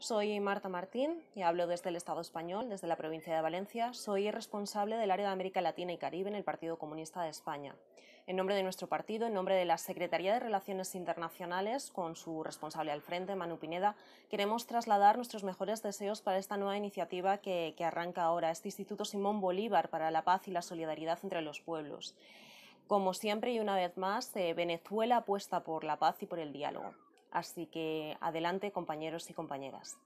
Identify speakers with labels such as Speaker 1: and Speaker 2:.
Speaker 1: Soy Marta Martín y hablo desde el Estado español, desde la provincia de Valencia. Soy responsable del área de América Latina y Caribe en el Partido Comunista de España. En nombre de nuestro partido, en nombre de la Secretaría de Relaciones Internacionales, con su responsable al frente, Manu Pineda, queremos trasladar nuestros mejores deseos para esta nueva iniciativa que, arranca ahora, este Instituto Simón Bolívar para la Paz y la Solidaridad entre los Pueblos. Como siempre y una vez más, eh, Venezuela apuesta por la paz y por el diálogo. Así que adelante compañeros y compañeras.